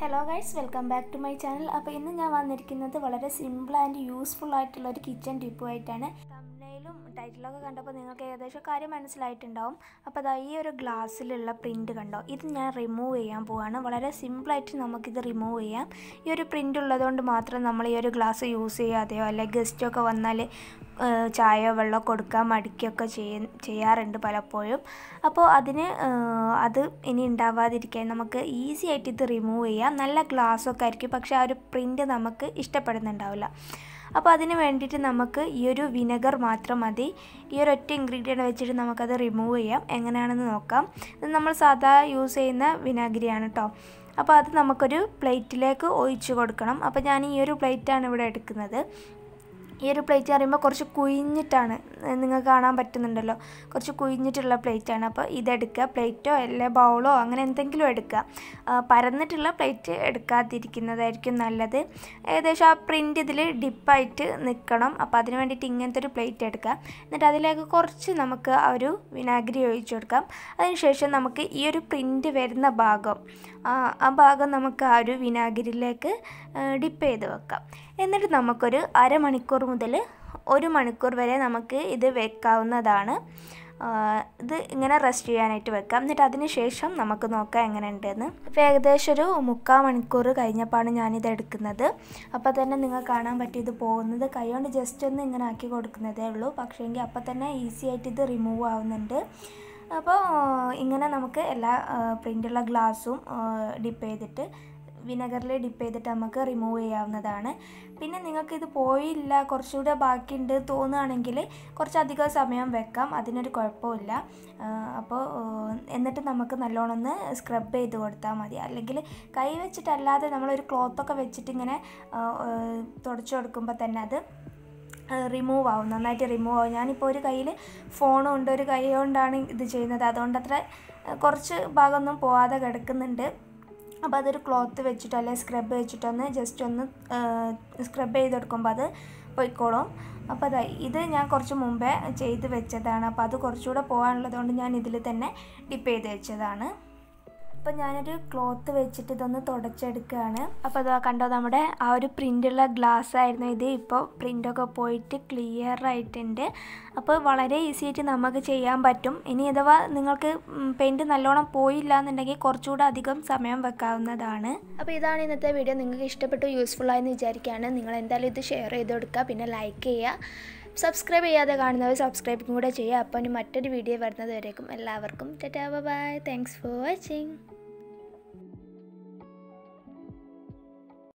hello guys welcome back to my channel അപ്പോൾ ഇന്ന് ഞാൻ വന്നിരിക്കുന്നത് വളരെ സിമ്പിൾ ആൻഡ് യൂസ്ഫുൾ ആയിട്ടുള്ള ഒരു കിച്ചൺ ടിപ്പുമായിട്ടാണ് തമ്മിലും ടൈറ്റിലൊക്കെ കണ്ടപ്പോൾ നിങ്ങൾക്ക് ഏകദേശം കാര്യം മനസ്സിലായിട്ടുണ്ടാവും അപ്പോൾ അതാ ഈ ഒരു ഗ്ലാസ്സിലുള്ള പ്രിൻറ്റ് കണ്ടോ ഇത് ഞാൻ റിമൂവ് ചെയ്യാൻ പോവാണ് വളരെ സിമ്പിളായിട്ട് നമുക്കിത് റിമൂവ് ചെയ്യാം ഈ ഒരു പ്രിൻ്റ് ഉള്ളതുകൊണ്ട് മാത്രം നമ്മൾ ഈ ഒരു ഗ്ലാസ് യൂസ് ചെയ്യാതെയോ അല്ലെങ്കിൽ ഗസ്റ്റൊക്കെ വന്നാൽ ചായയോ വെള്ളമോ കൊടുക്കാൻ മടിക്കുകയൊക്കെ ചെയ്യ ചെയ്യാറുണ്ട് പലപ്പോഴും അപ്പോൾ അതിന് അത് ഇനി ഉണ്ടാവാതിരിക്കാൻ നമുക്ക് ഈസി ആയിട്ട് ഇത് റിമൂവ് ചെയ്യാം നല്ല ഗ്ലാസ്സൊക്കെ ആയിരിക്കും പക്ഷേ ആ ഒരു പ്രിൻ്റ് നമുക്ക് ഇഷ്ടപ്പെടുന്നുണ്ടാവില്ല അപ്പോൾ അതിന് വേണ്ടിയിട്ട് നമുക്ക് ഈ ഒരു വിനെഗർ മാത്രം മതി ഈ ഒരു ഒറ്റ ഇൻഗ്രീഡിയൻ്റ് വെച്ചിട്ട് നമുക്കത് റിമൂവ് ചെയ്യാം എങ്ങനെയാണെന്ന് നോക്കാം ഇത് നമ്മൾ സാധാ യൂസ് ചെയ്യുന്ന വിനാഗിരിയാണ് കേട്ടോ അപ്പോൾ അത് നമുക്കൊരു പ്ലേറ്റിലേക്ക് ഒഴിച്ചു കൊടുക്കണം അപ്പോൾ ഞാൻ ഈ ഒരു പ്ലേറ്റാണ് ഇവിടെ എടുക്കുന്നത് ഈ ഒരു പ്ലേറ്റ് പറയുമ്പോൾ കുറച്ച് കുഴിഞ്ഞിട്ടാണ് നിങ്ങൾക്ക് കാണാൻ പറ്റുന്നുണ്ടല്ലോ കുറച്ച് കുഴിഞ്ഞിട്ടുള്ള പ്ലേറ്റാണ് അപ്പോൾ ഇതെടുക്കുക പ്ലേറ്റോ അല്ലെ ബൗളോ അങ്ങനെ എന്തെങ്കിലും എടുക്കുക പരന്നിട്ടുള്ള പ്ലേറ്റ് എടുക്കാതിരിക്കുന്നതായിരിക്കും നല്ലത് ഏകദേശം ആ പ്രിൻ്റ് ഇതിൽ ഡിപ്പായിട്ട് നിൽക്കണം അപ്പോൾ അതിന് വേണ്ടിയിട്ട് ഇങ്ങനത്തെ ഒരു പ്ലേറ്റ് എടുക്കുക എന്നിട്ട് അതിലേക്ക് കുറച്ച് നമുക്ക് ആ ഒരു വിനാഗിരി ഒഴിച്ചു കൊടുക്കാം അതിനുശേഷം നമുക്ക് ഈ ഒരു പ്രിൻ്റ് വരുന്ന ഭാഗം ആ ഭാഗം നമുക്ക് ആ ഒരു വിനാഗിരിയിലേക്ക് ഡിപ്പ് ചെയ്ത് വെക്കാം എന്നിട്ട് നമുക്കൊരു അരമണിക്കൂർ മുതൽ ഒരു മണിക്കൂർ വരെ നമുക്ക് ഇത് വെക്കാവുന്നതാണ് ഇത് ഇങ്ങനെ റെസ്റ്റ് ചെയ്യാനായിട്ട് വെക്കാം എന്നിട്ട് അതിന് ശേഷം നമുക്ക് നോക്കാം എങ്ങനെ ഉണ്ടെന്ന് അപ്പോൾ ഏകദേശം ഒരു മുക്കാൽ മണിക്കൂർ കഴിഞ്ഞപ്പോഴാണ് ഞാനിത് എടുക്കുന്നത് അപ്പോൾ തന്നെ നിങ്ങൾ കാണാൻ പറ്റും ഇത് പോകുന്നത് കൈകൊണ്ട് ജസ്റ്റ് ഒന്ന് ഇങ്ങനെ ആക്കി കൊടുക്കുന്നതേ ഉള്ളൂ പക്ഷേങ്കിൽ അപ്പോൾ തന്നെ ഈസി ആയിട്ട് ഇത് റിമൂവ് ആവുന്നുണ്ട് അപ്പോൾ ഇങ്ങനെ നമുക്ക് എല്ലാ പ്രിൻ്റുള്ള ഗ്ലാസും ഡിപ്പ് ചെയ്തിട്ട് വിനെഗറിൽ ഡിപ്പ് ചെയ്തിട്ട് നമുക്ക് റിമൂവ് ചെയ്യാവുന്നതാണ് പിന്നെ നിങ്ങൾക്കിത് പോയില്ല കുറച്ചുകൂടെ ബാക്കിയുണ്ട് തോന്നുകയാണെങ്കിൽ കുറച്ചധികം സമയം വെക്കാം അതിനൊരു കുഴപ്പമില്ല അപ്പോൾ എന്നിട്ട് നമുക്ക് നല്ലോണം ഒന്ന് സ്ക്രബ് ചെയ്ത് കൊടുത്താൽ മതി അല്ലെങ്കിൽ കൈ വെച്ചിട്ടല്ലാതെ നമ്മളൊരു ക്ലോത്തൊക്കെ വെച്ചിട്ട് ഇങ്ങനെ തുടച്ചു കൊടുക്കുമ്പോൾ തന്നെ അത് റിമൂവ് ആവും നന്നായിട്ട് റിമൂവ് ആവും ഞാനിപ്പോൾ ഒരു കയ്യിൽ ഫോണും ഉണ്ട് ഒരു കൈ കൊണ്ടാണ് ഇത് ചെയ്യുന്നത് അതുകൊണ്ട് അത്ര കുറച്ച് ഭാഗമൊന്നും പോവാതെ കിടക്കുന്നുണ്ട് അപ്പോൾ അതൊരു ക്ലോത്ത് വെച്ചിട്ട് അല്ലെങ്കിൽ സ്ക്രബ് വെച്ചിട്ടൊന്ന് ജസ്റ്റ് ഒന്ന് സ്ക്രബ് ചെയ്തെടുക്കുമ്പോൾ അത് പൊയ്ക്കോളും അപ്പോൾ അതായി ഇത് ഞാൻ കുറച്ച് മുമ്പേ ചെയ്ത് വെച്ചതാണ് അപ്പോൾ അത് കുറച്ചുകൂടെ പോകാനുള്ളതുകൊണ്ട് ഞാൻ ഇതിൽ തന്നെ ഡിപ്പ് ചെയ്ത് വെച്ചതാണ് ഇപ്പം ഞാനൊരു ക്ലോത്ത് വെച്ചിട്ട് ഇതൊന്ന് തുടച്ചെടുക്കുകയാണ് അപ്പോൾ അതാ കണ്ടോ നമ്മുടെ ആ ഒരു പ്രിൻ്റുള്ള ഗ്ലാസ് ആയിരുന്നു ഇത് ഇപ്പോൾ പ്രിൻ്റൊക്കെ പോയിട്ട് ക്ലിയർ ആയിട്ടുണ്ട് അപ്പോൾ വളരെ ഈസി ആയിട്ട് നമുക്ക് ചെയ്യാൻ പറ്റും ഇനി അഥവാ നിങ്ങൾക്ക് പെയിന്റ് നല്ലോണം പോയില്ല എന്നുണ്ടെങ്കിൽ കുറച്ചുകൂടെ അധികം സമയം വെക്കാവുന്നതാണ് അപ്പോൾ ഇതാണ് ഇന്നത്തെ വീഡിയോ നിങ്ങൾക്ക് ഇഷ്ടപ്പെട്ടു യൂസ്ഫുൾ ആയെന്ന് വിചാരിക്കുകയാണ് നിങ്ങൾ എന്തായാലും ഇത് ഷെയർ ചെയ്ത് കൊടുക്കുക പിന്നെ ലൈക്ക് ചെയ്യുക സബ്സ്ക്രൈബ് ചെയ്യാതെ കാണുന്നവർ സബ്സ്ക്രൈബും കൂടെ ചെയ്യുക അപ്പോൾ ഇനി മറ്റൊരു വീഡിയോ വരുന്നത് വരേക്കും എല്ലാവർക്കും tata bye thanks for watching